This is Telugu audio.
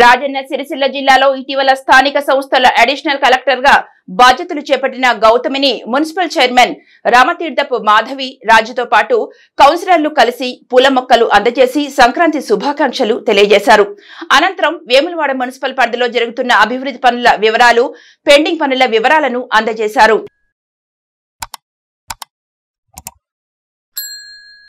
రాజన్న సిరిసిల్ల జిల్లాలో ఇటీవల స్థానిక సంస్థల అడిషనల్ కలెక్టర్ గా బాధ్యతలు చేపట్టిన గౌతమిని మున్సిపల్ చైర్మన్ రామతీర్థపు మాధవి రాజుతో పాటు కౌన్సిలర్లు కలిసి పూల మొక్కలు అందజేసి సంక్రాంతి శుభాకాంక్షలు తెలియజేశారు అనంతరం వేములవాడ మున్సిపల్ పరిధిలో జరుగుతున్న అభివృద్ధి పనుల వివరాలు పెండింగ్ పనుల వివరాలను అందజేశారు